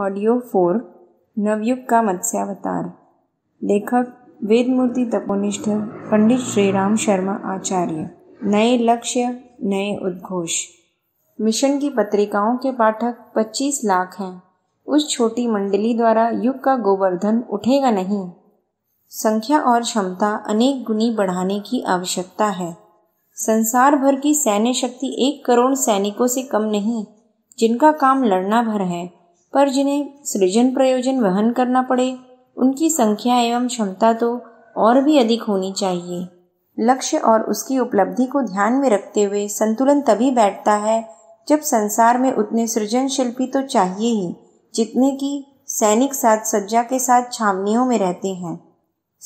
audio four नवयुग का मत्स्यावतार लेखक वेदमूर्ति तपोनिष्ठ पंडित श्री राम शर्मा आचार्य नए लक्ष्य नए उद्घोष मिशन की पत्रिकाओं के पाठक 25 लाख हैं उस छोटी मंडली द्वारा युग का गोवर्धन उठेगा नहीं संख्या और क्षमता अनेक गुनी बढ़ाने की आवश्यकता है संसार भर की सैन्य शक्ति एक करोड़ सैनिकों से कम नहीं जिनका काम लड़ना भर है पर जिन्हें सृजन प्रयोजन वहन करना पड़े उनकी संख्या एवं क्षमता तो और भी अधिक होनी चाहिए लक्ष्य और उसकी उपलब्धि को ध्यान में रखते हुए संतुलन तभी बैठता है जब संसार में उतने सृजन शिल्पी तो चाहिए ही जितने की सैनिक साथ सज्जा के साथ छावनियों में रहते हैं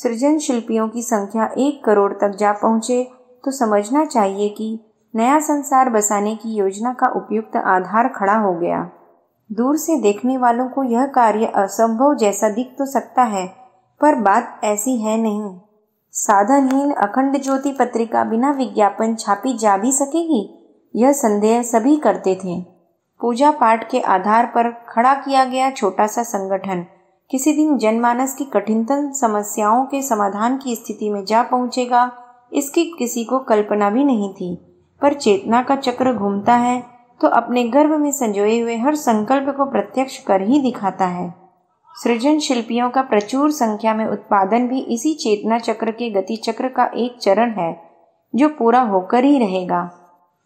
सृजन शिल्पियों की संख्या एक करोड़ तक जा पहुंचे तो समझना चाहिए कि नया संसार बसाने की योजना का उपयुक्त आधार खड़ा हो गया दूर से देखने वालों को यह कार्य असंभव जैसा दिख तो सकता है पर बात ऐसी है नहीं साधनहीन अखंड ज्योति पत्रिका बिना विज्ञापन छापी जा भी सकेगी यह संदेह सभी करते थे पूजा पाठ के आधार पर खड़ा किया गया छोटा सा संगठन किसी दिन जनमानस की कठिनतम समस्याओं के समाधान की स्थिति में जा पहुंचेगा इसकी किसी को कल्पना भी नहीं थी पर चेतना का चक्र घूमता है तो अपने गर्भ में संजोए हुए हर संकल्प को प्रत्यक्ष कर ही दिखाता है सृजन शिल्पियों का प्रचुर संख्या में उत्पादन भी इसी चेतना चक्र के गति चक्र का एक चरण है जो पूरा होकर ही रहेगा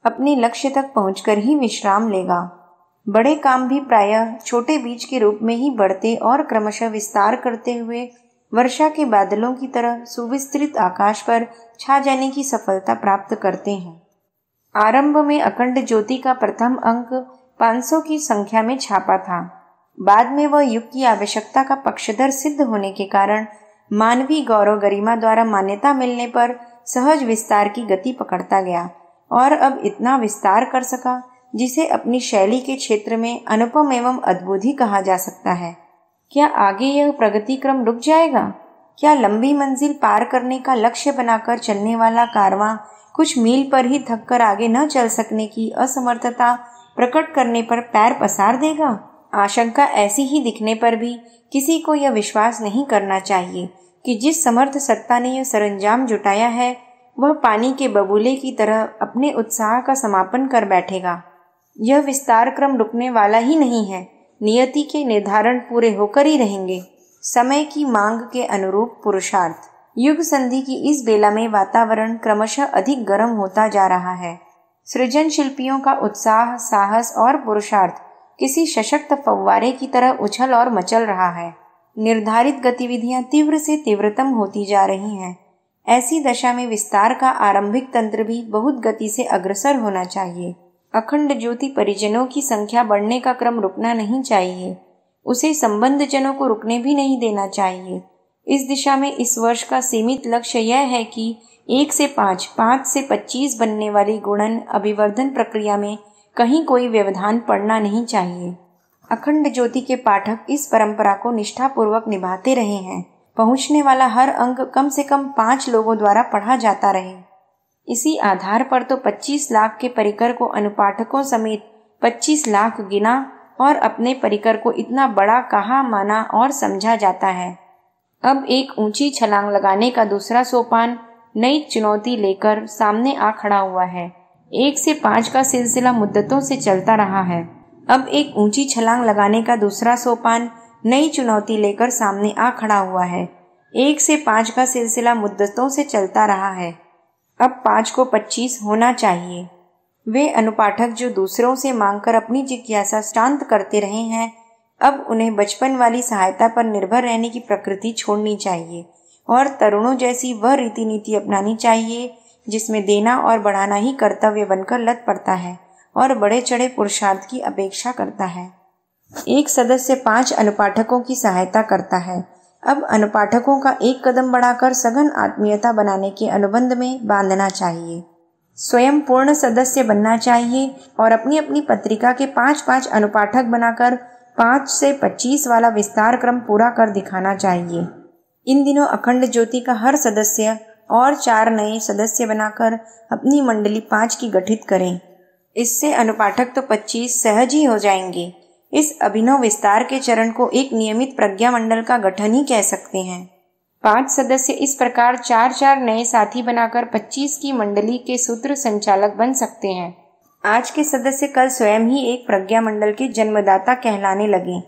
अपने लक्ष्य तक पहुंचकर ही विश्राम लेगा बड़े काम भी प्रायः छोटे बीज के रूप में ही बढ़ते और क्रमशः विस्तार करते हुए वर्षा के बादलों की तरह सुविस्तृत आकाश पर छा जाने की सफलता प्राप्त करते हैं आरंभ में अखंड ज्योति का प्रथम अंक 500 की संख्या में छापा था बाद में वह युग की आवश्यकता का पक्षधर सिद्ध होने के कारण मानवीय गौरव गरिमा द्वारा मान्यता मिलने पर सहज विस्तार की गति पकड़ता गया और अब इतना विस्तार कर सका जिसे अपनी शैली के क्षेत्र में अनुपम एवं अद्भुत ही कहा जा सकता है क्या आगे यह प्रगति क्रम रुक जाएगा क्या लंबी मंजिल पार करने का लक्ष्य बनाकर चलने वाला कारवा कुछ मील पर ही थक कर आगे न चल सकने की असमर्थता प्रकट करने पर पैर पसार देगा आशंका ऐसी ही दिखने पर भी किसी को यह विश्वास नहीं करना चाहिए कि जिस समर्थ सत्ता ने यह सरंजाम जुटाया है वह पानी के बबूले की तरह अपने उत्साह का समापन कर बैठेगा यह विस्तार क्रम रुकने वाला ही नहीं है नियति के निर्धारण पूरे होकर ही रहेंगे समय की मांग के अनुरूप पुरुषार्थ युग संधि की इस बेला में वातावरण क्रमशः अधिक गर्म होता जा रहा है सृजन शिल्पियों का उत्साह साहस और पुरुषार्थ किसी सशक्त फव्वारे की तरह उछल और मचल रहा है निर्धारित गतिविधियां तीव्र से तीव्रतम होती जा रही हैं ऐसी दशा में विस्तार का आरंभिक तंत्र भी बहुत गति से अग्रसर होना चाहिए अखंड ज्योति परिजनों की संख्या बढ़ने का क्रम रुकना नहीं चाहिए उसे संबंधजनों को रुकने भी नहीं देना चाहिए इस दिशा में इस वर्ष का सीमित लक्ष्य यह है कि एक से पाँच पाँच से पच्चीस बनने वाली गुणन अभिवर्धन प्रक्रिया में कहीं कोई व्यवधान पड़ना नहीं चाहिए अखंड ज्योति के पाठक इस परंपरा को निष्ठापूर्वक निभाते रहे हैं पहुंचने वाला हर अंक कम से कम पाँच लोगों द्वारा पढ़ा जाता रहे इसी आधार पर तो 25 लाख के परिकर को अनुपाठकों समेत 25 लाख गिना और अपने परिकर को इतना बड़ा कहा माना और समझा जाता है अब एक ऊंची छलांग लगाने का दूसरा सोपान नई चुनौती लेकर सामने आ खड़ा हुआ है एक से पाँच का सिलसिला मुद्दतों से चलता रहा है अब एक ऊंची छलांग लगाने का दूसरा सोपान नई चुनौती लेकर सामने आ खड़ा हुआ है एक से पाँच का सिलसिला मुद्दतों से चलता रहा है अब पाँच को पच्चीस होना चाहिए वे अनुपाठक जो दूसरों से मांगकर अपनी जिज्ञासा शांत करते रहे हैं अब उन्हें बचपन वाली सहायता पर निर्भर रहने की प्रकृति छोड़नी चाहिए और तरुणों जैसी वह रीति नीति अपनानी चाहिए जिसमें देना और बढ़ाना ही कर्तव्य बनकर लत पड़ता है और बड़े चढ़े पुरुषार्थ की अपेक्षा करता है एक सदस्य पांच अनुपाठकों की सहायता करता है अब अनुपाठकों का एक कदम बढ़ाकर सघन आत्मीयता बनाने के अनुबंध में बांधना चाहिए स्वयं पूर्ण सदस्य बनना चाहिए और अपनी अपनी पत्रिका के पाँच पाँच अनुपाठक बनाकर पाँच से पच्चीस वाला विस्तार क्रम पूरा कर दिखाना चाहिए इन दिनों अखंड ज्योति का हर सदस्य और चार नए सदस्य बनाकर अपनी मंडली पाँच की गठित करें इससे अनुपाठक तो पच्चीस सहज ही हो जाएंगे इस अभिनव विस्तार के चरण को एक नियमित प्रज्ञा मंडल का गठन ही कह सकते हैं पांच सदस्य इस प्रकार चार चार नए साथी बनाकर 25 की मंडली के सूत्र संचालक बन सकते हैं आज के सदस्य कल स्वयं ही एक प्रज्ञा मंडल के जन्मदाता कहलाने लगे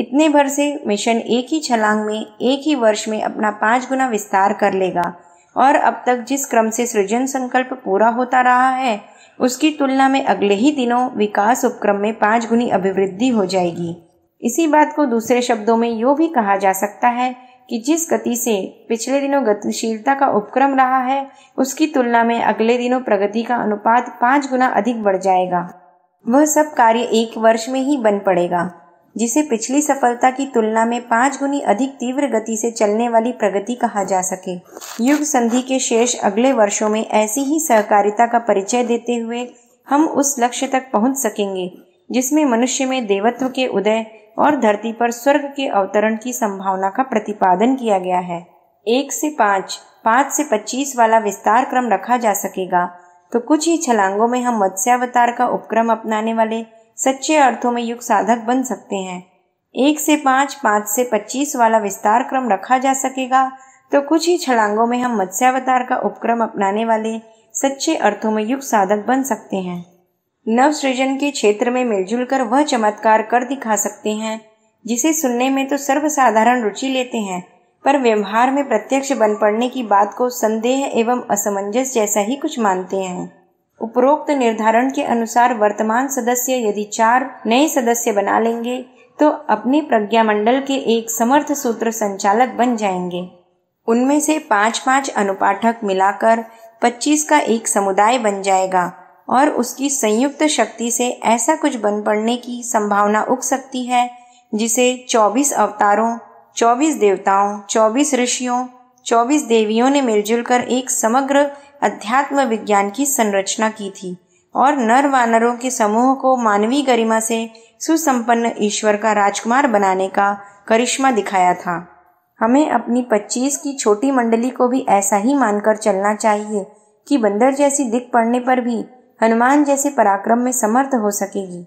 इतने भर से मिशन एक ही छलांग में एक ही वर्ष में अपना पांच गुना विस्तार कर लेगा और अब तक जिस क्रम से सृजन संकल्प पूरा होता रहा है उसकी तुलना में अगले ही दिनों विकास उपक्रम में पांच गुनी अभिवृद्धि हो जाएगी इसी बात को दूसरे शब्दों में यो भी कहा जा सकता है कि जिस गति से पिछले दिनों गतिशीलता का उपक्रम रहा है उसकी तुलना में अगले दिनों प्रगति का अनुपात पांच गुना अधिक बढ़ जाएगा वह सब कार्य एक वर्ष में ही बन पड़ेगा जिसे पिछली सफलता की तुलना में पांच गुनी अधिक तीव्र गति से चलने वाली प्रगति कहा जा सके युग संधि के शेष अगले वर्षों में ऐसी ही सहकारिता का परिचय देते हुए हम उस लक्ष्य तक पहुंच सकेंगे जिसमें मनुष्य में देवत्व के उदय और धरती पर स्वर्ग के अवतरण की संभावना का प्रतिपादन किया गया है एक से पाँच पाँच से पच्चीस वाला विस्तार क्रम रखा जा सकेगा तो कुछ ही छलांगों में हम मत्स्यावतार का उपक्रम अपनाने वाले सच्चे अर्थों में युग साधक बन सकते हैं एक से पाँच पाँच से पच्चीस वाला विस्तार क्रम रखा जा सकेगा तो कुछ ही छलांगों में हम मत्स्यावतार का उपक्रम अपनाने वाले सच्चे अर्थों में युग साधक बन सकते हैं नव सृजन के क्षेत्र में मिलजुल कर वह चमत्कार कर दिखा सकते हैं जिसे सुनने में तो सर्वसाधारण रुचि लेते हैं पर व्यवहार में प्रत्यक्ष बन पड़ने की बात को संदेह एवं असमंजस जैसा ही कुछ मानते हैं उपरोक्त निर्धारण के अनुसार वर्तमान सदस्य यदि चार नए सदस्य बना लेंगे तो अपने प्रज्ञा मंडल के एक समर्थ सूत्र संचालक बन जाएंगे उनमें से पांच पांच अनुपाठक मिलाकर 25 का एक समुदाय बन जाएगा और उसकी संयुक्त शक्ति से ऐसा कुछ बन पड़ने की संभावना उग सकती है जिसे 24 अवतारों 24 देवताओं 24 ऋषियों 24 देवियों ने मिलजुल कर एक समग्र अध्यात्म विज्ञान की संरचना की थी और नर वानरों के समूह को मानवीय गरिमा से सुसंपन्न ईश्वर का राजकुमार बनाने का करिश्मा दिखाया था हमें अपनी 25 की छोटी मंडली को भी ऐसा ही मानकर चलना चाहिए कि बंदर जैसी दिख पड़ने पर भी हनुमान जैसे पराक्रम में समर्थ हो सकेगी